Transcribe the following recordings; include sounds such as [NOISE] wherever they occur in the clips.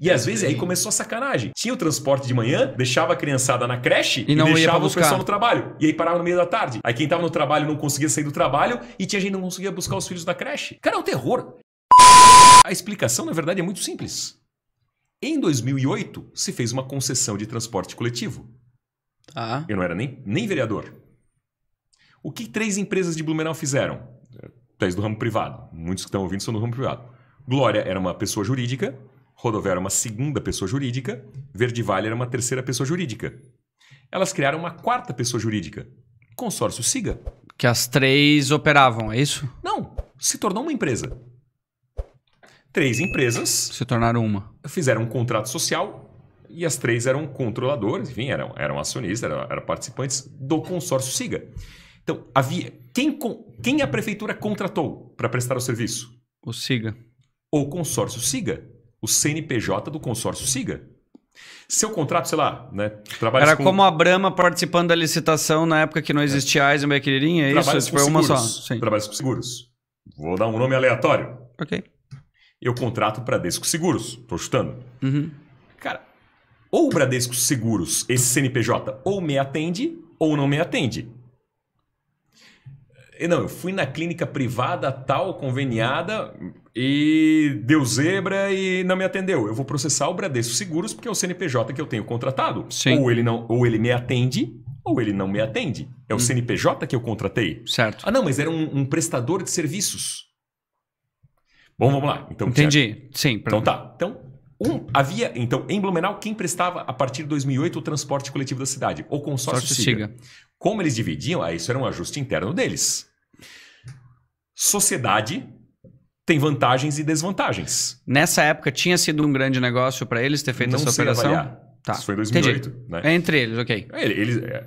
E às vezes aí começou a sacanagem. Tinha o transporte de manhã, deixava a criançada na creche e, e deixava o pessoal no trabalho. E aí parava no meio da tarde. Aí quem tava no trabalho não conseguia sair do trabalho e tinha gente que não conseguia buscar os filhos da creche. Cara, é um terror. A explicação, na verdade, é muito simples. Em 2008, se fez uma concessão de transporte coletivo. Ah. Eu não era nem, nem vereador. O que três empresas de Blumenau fizeram? É, três do ramo privado. Muitos que estão ouvindo são do ramo privado. Glória era uma pessoa jurídica, Rodovia era uma segunda pessoa jurídica, Verde Vale era uma terceira pessoa jurídica. Elas criaram uma quarta pessoa jurídica, Consórcio Siga. Que as três operavam, é isso? Não, se tornou uma empresa. Três empresas. Se tornaram uma. Fizeram um contrato social e as três eram controladoras, enfim, eram, eram acionistas, eram, eram participantes do consórcio SIGA. Então, havia. Quem, quem a prefeitura contratou para prestar o serviço? O SIGA. O consórcio SIGA o CNPJ do consórcio siga. Seu contrato, sei lá, né? trabalha Era com... como a Brahma participando da licitação na época que não é. existia é. Eisenberg e é isso? Tipo, é uma só. Sim. Trabalhos com seguros. Vou dar um nome aleatório. Ok. Eu contrato Bradesco Seguros, tô chutando. Uhum. Cara, ou o Bradesco Seguros, esse CNPJ, ou me atende ou não me atende. Não, eu fui na clínica privada tal, conveniada, e deu zebra e não me atendeu. Eu vou processar o Bradesco Seguros porque é o CNPJ que eu tenho contratado. Sim. Ou ele não, ou ele me atende ou ele não me atende. É o hum. CNPJ que eu contratei. Certo. Ah, não, mas era um, um prestador de serviços. Bom, vamos lá. Então, Entendi. Sim. Pra... Então tá. Então, um, havia, então, em Blumenau, quem prestava a partir de 2008 o transporte coletivo da cidade? O consórcio Siga. Siga. Como eles dividiam, ah, isso era um ajuste interno deles. Sociedade tem vantagens e desvantagens. Nessa época tinha sido um grande negócio para eles ter feito Não essa operação? Tá. Isso foi em 2008. Né? É entre eles, ok. É, eles, é,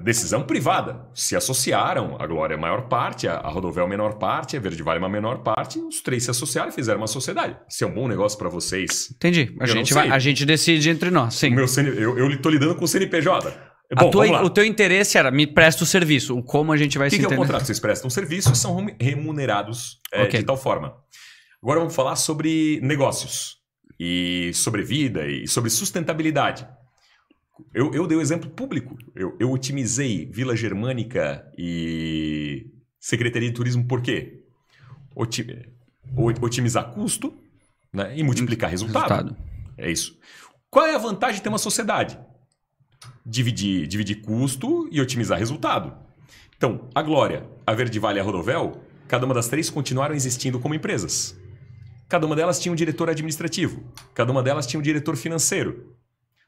decisão privada. Se associaram, a Glória é maior parte, a Rodovel é menor parte, a Verde Vale uma menor parte, os três se associaram e fizeram uma sociedade. Se é um bom negócio para vocês. Entendi. A gente, vai, a gente decide entre nós, sim. O meu, CN... eu, eu lidando com o CNPJ. É bom, tua, o teu interesse era me presta o serviço. Como a gente vai que se O que é o contrato? Vocês prestam um serviço e são remunerados é, okay. de tal forma. Agora vamos falar sobre negócios e sobre vida e sobre sustentabilidade. Eu, eu dei o um exemplo público. Eu, eu otimizei Vila Germânica e Secretaria de Turismo por quê? Oti otimizar custo né, e multiplicar hum, resultado. resultado. É isso. Qual é a vantagem de ter uma sociedade? dividir, dividir custo e otimizar resultado. Então, a Glória, a Verde Vale e a Rodovel, cada uma das três continuaram existindo como empresas. Cada uma delas tinha um diretor administrativo, cada uma delas tinha um diretor financeiro.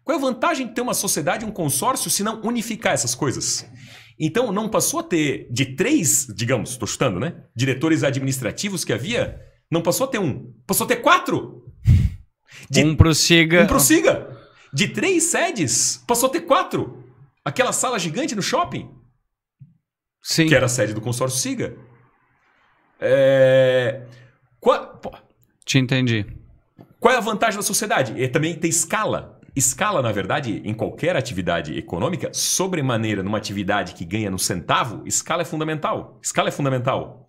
Qual é a vantagem de ter uma sociedade, um consórcio, se não unificar essas coisas? Então, não passou a ter de três, digamos, estou chutando, né? Diretores administrativos que havia, não passou a ter um, passou a ter quatro. De, [LAUGHS] um prossiga. Um prossiga. De três sedes, passou a ter quatro. Aquela sala gigante no shopping, Sim. que era a sede do consórcio SIGA. É... Qua... Te entendi. Qual é a vantagem da sociedade? E também ter escala. Escala, na verdade, em qualquer atividade econômica, sobremaneira numa atividade que ganha no centavo, escala é fundamental. Escala é fundamental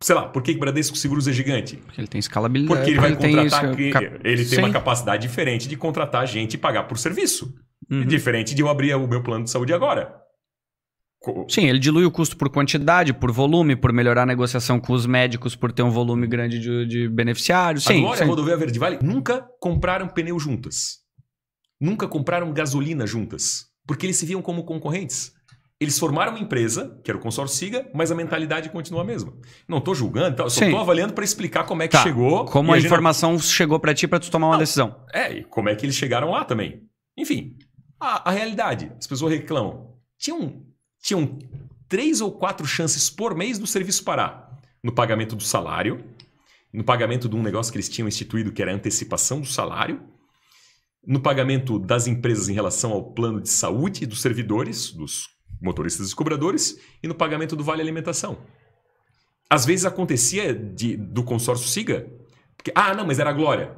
sei lá, por que o Bradesco Seguros é gigante? Porque ele tem escalabilidade. Porque ele vai ele contratar. Tem isso, ele tem Sim. uma capacidade diferente de contratar gente e pagar por serviço. Uhum. Diferente de eu abrir o meu plano de saúde agora. Sim, ele dilui o custo por quantidade, por volume, por melhorar a negociação com os médicos, por ter um volume grande de, de beneficiários. Sim, Agora, sim. a Rodovia Verde Vale nunca compraram pneu juntas. Nunca compraram gasolina juntas. Porque eles se viam como concorrentes. Eles formaram uma empresa, que era o consórcio Siga, mas a mentalidade continua a mesma. Não estou julgando, tá? só estou avaliando para explicar como é que tá. chegou. Como a, a informação chegou para ti para tu tomar uma não. decisão. É, e como é que eles chegaram lá também. Enfim, a, a realidade. As pessoas reclamam. Tinham, tinham três ou quatro chances por mês do serviço parar. No pagamento do salário, no pagamento de um negócio que eles tinham instituído, que era a antecipação do salário, no pagamento das empresas em relação ao plano de saúde dos servidores, dos motoristas descobradores, e no pagamento do vale alimentação. Às vezes acontecia de, do consórcio SIGA, porque, ah, não, mas era a Glória.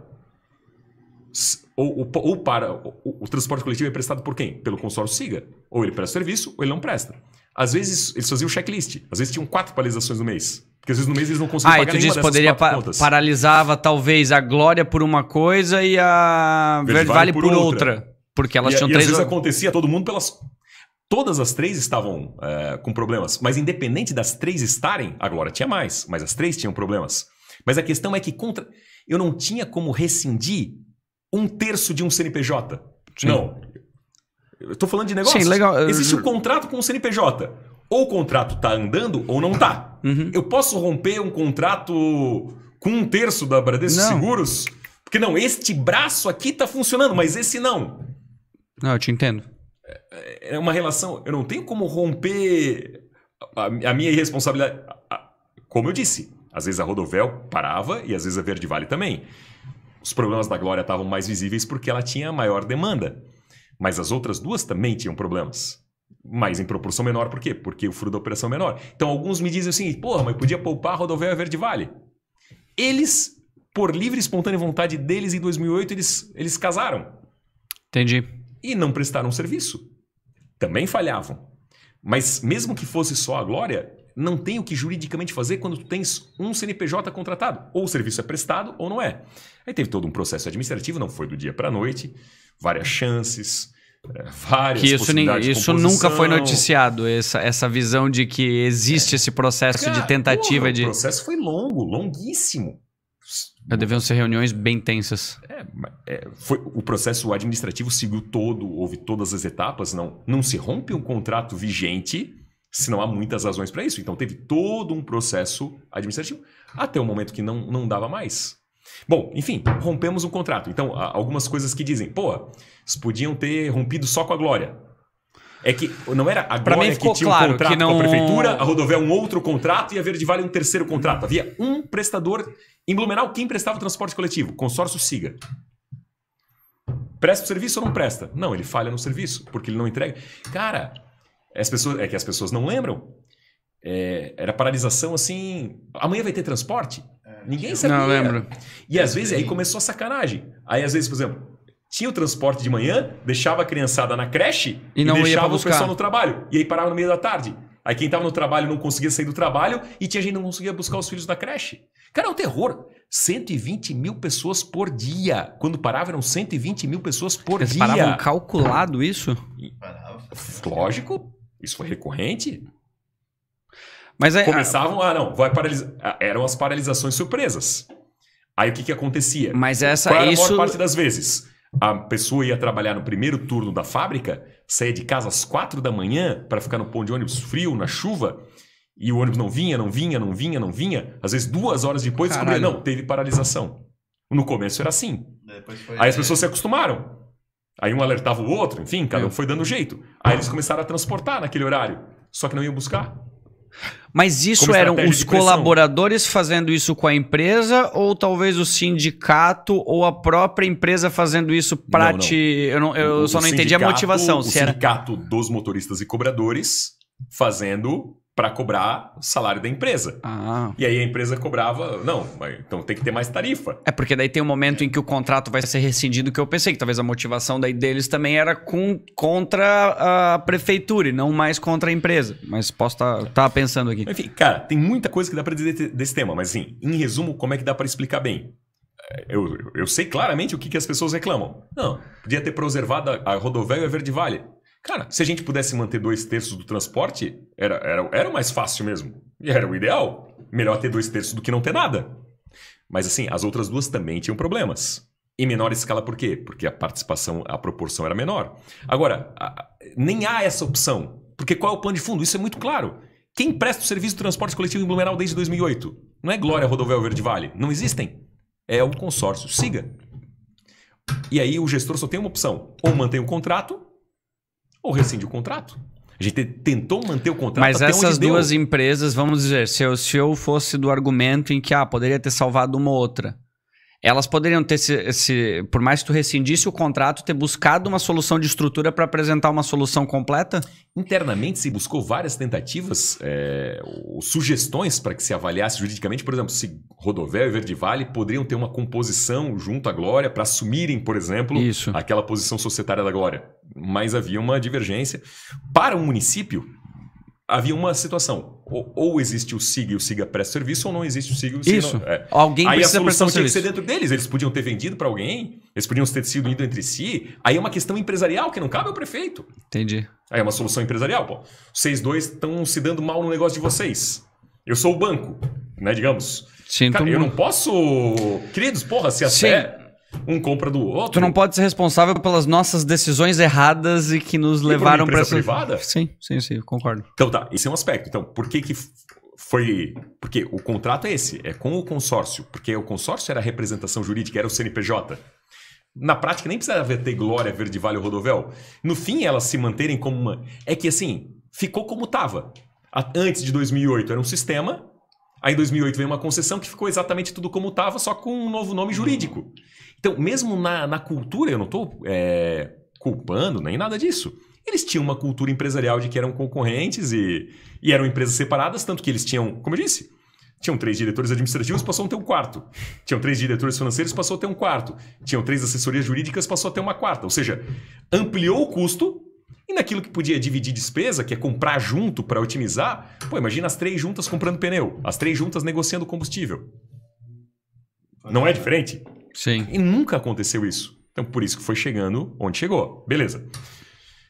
Ou, ou, ou para, ou, o transporte coletivo é prestado por quem? Pelo consórcio SIGA. Ou ele presta serviço, ou ele não presta. Às vezes eles faziam checklist, às vezes tinham quatro paralisações no mês. Porque às vezes no mês eles não conseguem ah, pagar tu disse, poderia pa paralisava talvez a Glória por uma coisa e a Verde Vale, vale por, por outra. outra. Porque elas e, tinham e três. Às vezes acontecia todo mundo pelas Todas as três estavam é, com problemas, mas independente das três estarem, a Glória tinha mais, mas as três tinham problemas. Mas a questão é que contra... eu não tinha como rescindir um terço de um CNPJ. Sim. Não. Eu tô falando de negócio. Sim, legal. Existe o um contrato com o CNPJ. Ou o contrato tá andando ou não tá. Uhum. Eu posso romper um contrato com um terço da Bradesco não. Seguros? Porque não, este braço aqui tá funcionando, mas esse não. Não, eu te entendo. É, é uma relação. Eu não tenho como romper a, a minha irresponsabilidade. Como eu disse, às vezes a Rodovel parava e às vezes a Verde Vale também. Os problemas da Glória estavam mais visíveis porque ela tinha maior demanda. Mas as outras duas também tinham problemas. Mas em proporção menor, por quê? Porque o furo da operação é menor. Então alguns me dizem assim, porra, mas podia poupar a Rodovel e a Verde Vale. Eles, por livre e espontânea vontade deles em 2008, eles, eles casaram. Entendi e não prestaram serviço. Também falhavam. Mas mesmo que fosse só a glória, não tem o que juridicamente fazer quando tu tens um CNPJ contratado. Ou o serviço é prestado ou não é. Aí teve todo um processo administrativo, não foi do dia para a noite, várias chances, eh, várias que isso, nem, isso nunca foi noticiado, essa, essa visão de que existe é. esse processo Cara, de tentativa porra, de. O processo foi longo, longuíssimo. Né, deviam ser reuniões bem tensas. É, é, foi, o processo administrativo seguiu todo, houve todas as etapas. Não, não se rompe um contrato vigente se não há muitas razões para isso. Então teve todo um processo administrativo até o momento que não, não dava mais. Bom, enfim, rompemos o contrato. Então, algumas coisas que dizem, pô, eles podiam ter rompido só com a Glória. É que não era agora mim é ficou que tinha claro um contrato que não... com a prefeitura, a Rodovia é um outro contrato e a Verde Vale é um terceiro contrato. Havia um prestador em Blumenau quem prestava o transporte coletivo, consórcio Siga. Presta o serviço ou não presta? Não, ele falha no serviço, porque ele não entrega. Cara, as pessoas, é que as pessoas não lembram. É, era paralisação assim. Amanhã vai ter transporte? Ninguém sabia. Não, lembro. E às vezes aí começou a sacanagem. Aí às vezes, por exemplo, tinha o transporte de manhã, deixava a criançada na creche e, não e deixava o pessoal no trabalho. E aí parava no meio da tarde. Aí quem estava no trabalho não conseguia sair do trabalho e tinha gente que não conseguia buscar os filhos da creche. Cara, é um terror. 120 mil pessoas por dia. Quando parava, eram 120 mil pessoas por Eles dia. paravam calculado isso? Lógico. Isso foi recorrente. Mas aí, é, Começavam, ah, não, vai paralisar. Eram as paralisações surpresas. Aí o que, que acontecia? Mas essa Qual era isso... a maior parte das vezes? a pessoa ia trabalhar no primeiro turno da fábrica, saía de casa às quatro da manhã para ficar no pão de ônibus frio, na chuva, e o ônibus não vinha, não vinha, não vinha, não vinha. Às vezes, duas horas depois, descobria, não, teve paralisação. No começo era assim. Aí as pessoas se acostumaram. Aí um alertava o outro, enfim, cada um foi dando jeito. Aí eles começaram a transportar naquele horário, só que não iam buscar. Mas isso eram os colaboradores fazendo isso com a empresa ou talvez o sindicato ou a própria empresa fazendo isso para te. Eu, não, eu o, só o não entendi a motivação. O sindicato dos motoristas e cobradores fazendo para cobrar o salário da empresa. Ah. E aí a empresa cobrava, não, então tem que ter mais tarifa. É porque daí tem um momento em que o contrato vai ser rescindido que eu pensei que talvez a motivação daí deles também era com contra a prefeitura e não mais contra a empresa. Mas posso estar tá, tá pensando aqui. Enfim, cara, tem muita coisa que dá para dizer desse tema, mas assim, em resumo, como é que dá para explicar bem? É, eu, eu sei claramente o que, que as pessoas reclamam. Não, podia ter preservado a, a Rodovia Verde Vale. Cara, se a gente pudesse manter dois terços do transporte, era, era, era mais fácil mesmo. E era o ideal. Melhor ter dois terços do que não ter nada. Mas assim, as outras duas também tinham problemas. Em menor escala, por quê? Porque a participação, a proporção era menor. Agora, nem há essa opção. Porque qual é o plano de fundo? Isso é muito claro. Quem presta o serviço de transporte coletivo em Blumenau desde 2008? Não é Glória Rodoviária Verde Vale. Não existem. É o consórcio. Siga. E aí o gestor só tem uma opção. Ou mantém o contrato ou rescinde o contrato. A gente tentou manter o contrato. Mas essas duas deu. empresas, vamos dizer, se eu, se eu fosse do argumento em que ah, poderia ter salvado uma outra elas poderiam ter se por mais que tu rescindisse o contrato, ter buscado uma solução de estrutura para apresentar uma solução completa? Internamente se buscou várias tentativas é, ou sugestões para que se avaliasse juridicamente, por exemplo, se Rodovel e Verde Vale poderiam ter uma composição junto à Glória para assumirem, por exemplo, Isso. aquela posição societária da Glória. Mas havia uma divergência. Para o município, havia uma situação. Ou, ou, existe o SIG e o SIGA é presta serviço, ou não existe o SIG e o SIGA. Isso. É. Alguém aí a solução tinha serviço. que ser dentro deles. Eles podiam ter vendido para alguém, eles podiam ter sido ido entre si. Aí é uma questão empresarial que não cabe ao prefeito. Entendi. Aí é uma solução empresarial, pô. Vocês dois estão se dando mal no negócio de vocês. Eu sou o banco, né, digamos. Cara, eu não posso. Queridos, porra, se a Sim. Um compra do outro. Tu não pode ser responsável pelas nossas decisões erradas e que nos e levaram para essa privada? Sim, sim, sim, concordo. Então tá, esse é um aspecto. Então, por que que foi porque o contrato é esse, é com o consórcio, porque o consórcio era a representação jurídica, era o CNPJ. Na prática nem precisava ter Glória, Verde Vale Rodovel. No fim, elas se manterem como uma é que assim, ficou como estava. Antes de 2008 era um sistema, Aí em 2008 veio uma concessão que ficou exatamente tudo como estava, só com um novo nome jurídico. Então, mesmo na, na cultura, eu não estou é, culpando nem nada disso. Eles tinham uma cultura empresarial de que eram concorrentes e, e eram empresas separadas, tanto que eles tinham, como eu disse, tinham três diretores administrativos, passou a ter um quarto. Tinham três diretores financeiros, passou a ter um quarto. Tinham três assessorias jurídicas, passou a ter uma quarta. Ou seja, ampliou o custo e naquilo que podia dividir despesa, que é comprar junto para otimizar, pô, imagina as três juntas comprando pneu, as três juntas negociando combustível. Não é diferente? Sim. E nunca aconteceu isso. Então, por isso que foi chegando onde chegou. Beleza.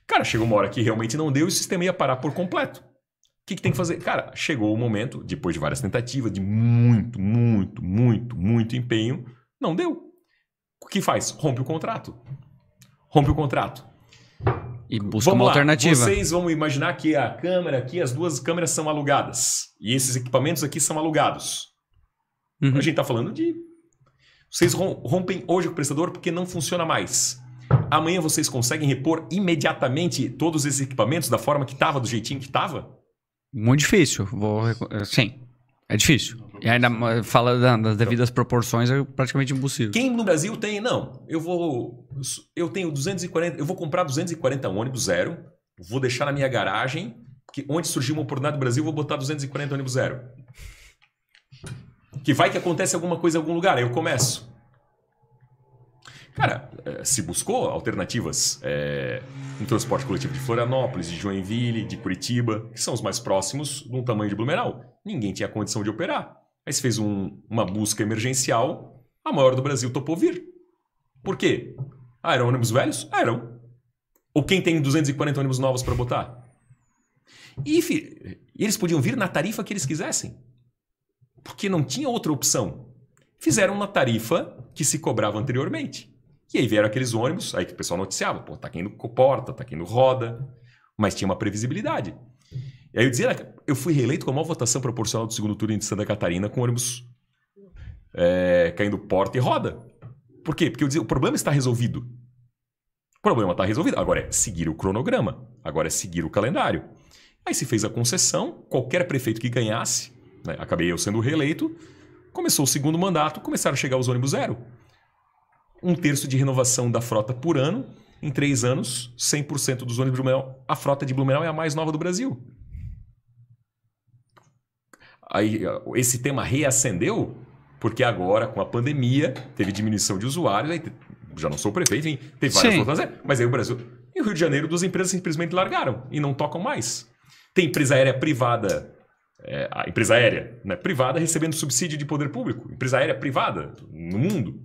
Cara, chegou uma hora que realmente não deu e o sistema ia parar por completo. O que, que tem que fazer? Cara, chegou o momento, depois de várias tentativas, de muito, muito, muito, muito empenho, não deu. O que faz? Rompe o contrato. Rompe o contrato. E busca Vamos uma lá. alternativa. Vocês vão imaginar que a câmera aqui, as duas câmeras são alugadas. E esses equipamentos aqui são alugados. Uhum. A gente está falando de vocês rompem hoje o prestador porque não funciona mais. Amanhã vocês conseguem repor imediatamente todos esses equipamentos da forma que estava, do jeitinho que estava? Muito difícil. Vou... Eh, sim, é difícil. E ainda fala das devidas proporções, é praticamente impossível. Quem no Brasil tem, não, eu vou. Eu tenho 240, eu vou comprar 240 ônibus zero, vou deixar na minha garagem, porque onde surgir uma oportunidade do Brasil, vou botar 240 ônibus zero que vai que acontece alguma coisa em algum lugar, aí eu começo. Cara, é, se buscou alternativas é, no transporte coletivo de Florianópolis, de Joinville, de Curitiba, que são os mais próximos de um tamanho de Blumenau. Ninguém tinha condição de operar. Aí se fez um, uma busca emergencial, a maior do Brasil topou vir. Por quê? Ah, eram ônibus velhos? Ah, eram. Ou quem tem 240 ônibus novos para botar? E, e eles podiam vir na tarifa que eles quisessem porque não tinha outra opção. Fizeram uma tarifa que se cobrava anteriormente. E aí vieram aqueles ônibus, aí que o pessoal noticiava, pô, tá caindo porta, tá caindo roda, mas tinha uma previsibilidade. E aí eu dizia, eu fui reeleito com a maior votação proporcional do segundo turno de Santa Catarina com ônibus é, caindo porta e roda. Por quê? Porque eu dizia, o problema está resolvido. O problema está resolvido. Agora é seguir o cronograma, agora é seguir o calendário. Aí se fez a concessão, qualquer prefeito que ganhasse né, acabei eu sendo reeleito. Começou o segundo mandato, começaram a chegar os ônibus zero. Um terço de renovação da frota por ano. Em três anos, 100% dos ônibus de Blumenau, a frota de Blumenau é a mais nova do Brasil. Aí, esse tema reacendeu porque agora, com a pandemia, teve diminuição de usuários, aí já não sou prefeito, hein? teve várias a fazer né, mas aí o Brasil. E o Rio de Janeiro, duas empresas simplesmente largaram e não tocam mais. Tem empresa aérea privada é, a empresa aérea né, privada recebendo subsídio de poder público, empresa aérea privada no mundo.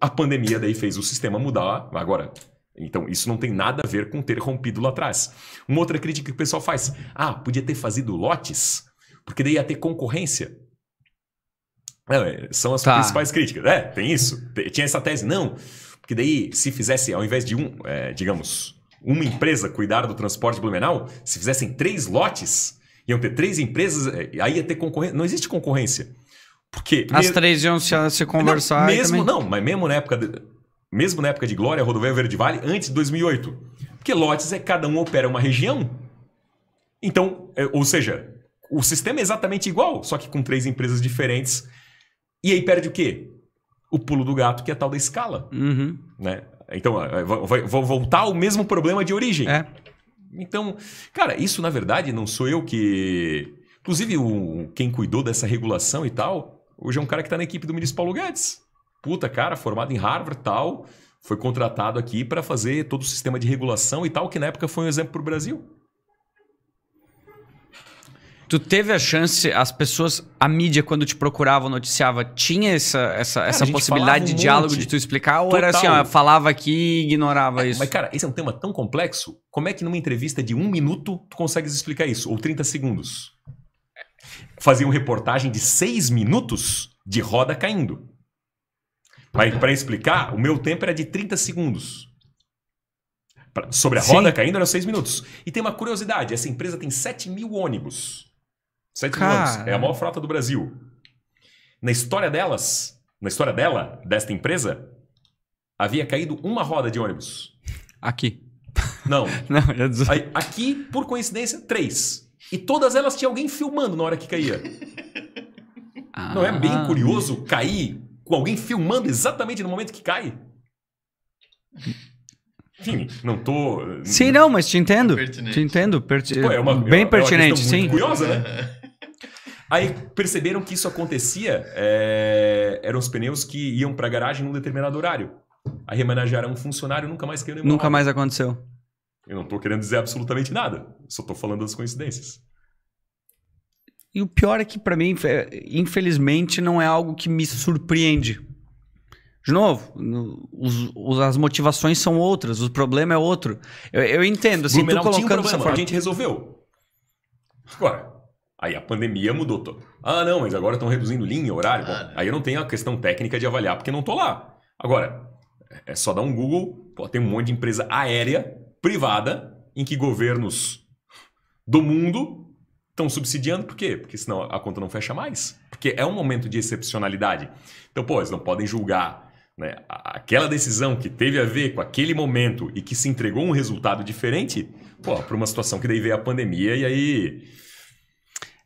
A pandemia daí fez o sistema mudar agora. Então, isso não tem nada a ver com ter rompido lá atrás. Uma outra crítica que o pessoal faz: ah, podia ter fazido lotes, porque daí ia ter concorrência. É, são as tá. principais críticas. É, tem isso. Tinha essa tese. Não, porque daí, se fizesse, ao invés de um, é, digamos, uma empresa cuidar do transporte blumenau, se fizessem três lotes, Iam ter três empresas, é, aí ia ter concorrência. Não existe concorrência. Porque. As me... três iam se, se conversar. Não, mesmo, também... não, mas mesmo na época. De... Mesmo na época de Glória, Rodovia Verde Vale, antes de 2008. Porque lotes é cada um opera uma região. Então, é, ou seja, o sistema é exatamente igual, só que com três empresas diferentes. E aí perde o quê? O pulo do gato, que é a tal da escala. Uhum. Né? Então, é, é, vou voltar ao mesmo problema de origem. É. Então, cara, isso na verdade não sou eu que. Inclusive, o, quem cuidou dessa regulação e tal, hoje é um cara que está na equipe do ministro Paulo Guedes. Puta, cara, formado em Harvard tal, foi contratado aqui para fazer todo o sistema de regulação e tal, que na época foi um exemplo para o Brasil. Tu teve a chance, as pessoas, a mídia, quando te procurava, noticiava, tinha essa, essa, cara, essa possibilidade um de diálogo de tu explicar? Ou Total. era assim, ó, falava aqui e ignorava é, isso? Mas, cara, esse é um tema tão complexo. Como é que numa entrevista de um minuto tu consegues explicar isso? Ou 30 segundos? Fazia uma reportagem de seis minutos de roda caindo. Para explicar, o meu tempo era de 30 segundos sobre a roda Sim. caindo eram seis minutos. E tem uma curiosidade: essa empresa tem 7 mil ônibus. Sete Cara... anos. É a maior frota do Brasil. Na história delas, na história dela, desta empresa, havia caído uma roda de ônibus. Aqui. Não. [LAUGHS] Não, já des... Aqui, por coincidência, três. E todas elas tinham alguém filmando na hora que caía. Não é bem ah. curioso cair com alguém filmando exatamente no momento que cai? Enfim, não tô. Sim, não, mas te entendo. te entendo. Tipo, é uma, bem é uma, pertinente, é uma sim. Curiosa, né? [LAUGHS] Aí perceberam que isso acontecia, é, eram os pneus que iam para a garagem num determinado horário. Aí remanejaram um funcionário, nunca mais caiu nenhuma Nunca mais aconteceu. Eu não estou querendo dizer absolutamente nada, só estou falando das coincidências. E o pior é que para mim, infelizmente, não é algo que me surpreende. De novo, os, os, as motivações são outras, o problema é outro. Eu, eu entendo, assim, tu colocando um problema, essa forma. A gente resolveu. Agora, Aí a pandemia mudou. Tô... Ah, não, mas agora estão reduzindo linha, horário. Ah, Bom, né? aí eu não tenho a questão técnica de avaliar, porque não estou lá. Agora, é só dar um Google, pô, tem um monte de empresa aérea, privada, em que governos do mundo estão subsidiando. Por quê? Porque senão a conta não fecha mais. Porque é um momento de excepcionalidade. Então, pô, eles não podem julgar né, aquela decisão que teve a ver com aquele momento e que se entregou um resultado diferente, pô, para uma situação que daí veio a pandemia e aí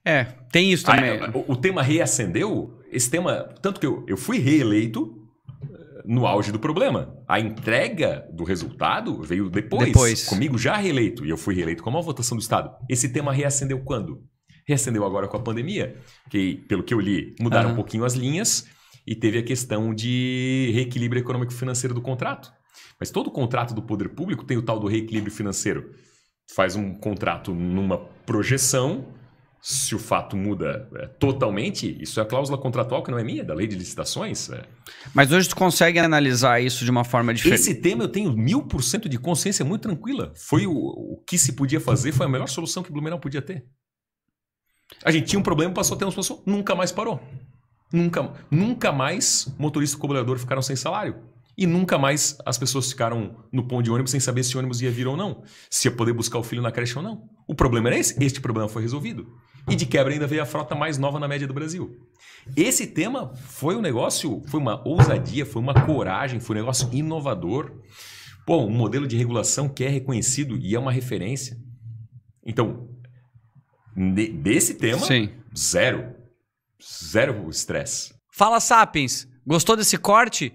é, tem isso ah, também. Ah, o, o, tema reacendeu. Esse tema, tanto que eu, eu fui reeleito eh, no auge do problema. A entrega do resultado veio depois, depois. comigo já reeleito, e eu fui reeleito com a maior votação do Estado. Esse tema reacendeu quando? Reacendeu agora com a pandemia, que, pelo que eu li, mudaram uhum. um pouquinho as linhas e teve a questão de reequilíbrio econômico-financeiro do contrato. Mas todo contrato do poder público tem o tal do reequilíbrio financeiro. Faz um contrato numa projeção se o fato muda é, totalmente, isso é a cláusula contratual que não é minha, é da lei de licitações. É. Mas hoje tu consegue analisar isso de uma forma diferente. Esse tema eu tenho mil por cento de consciência muito tranquila. Foi o, o que se podia fazer, foi a melhor solução que Blumenau podia ter. A gente tinha um problema, passou a ter uma solução, nunca mais parou. Nunca, nunca mais motorista e cobrador ficaram sem salário. E nunca mais as pessoas ficaram no pão de ônibus sem saber se o ônibus ia vir ou não, se ia poder buscar o filho na creche ou não. O problema era esse, este problema foi resolvido. E de quebra ainda veio a frota mais nova na média do Brasil. Esse tema foi um negócio, foi uma ousadia, foi uma coragem, foi um negócio inovador. Pô, um modelo de regulação que é reconhecido e é uma referência. Então, desse tema, Sim. zero. Zero estresse. Fala, Sapiens. Gostou desse corte?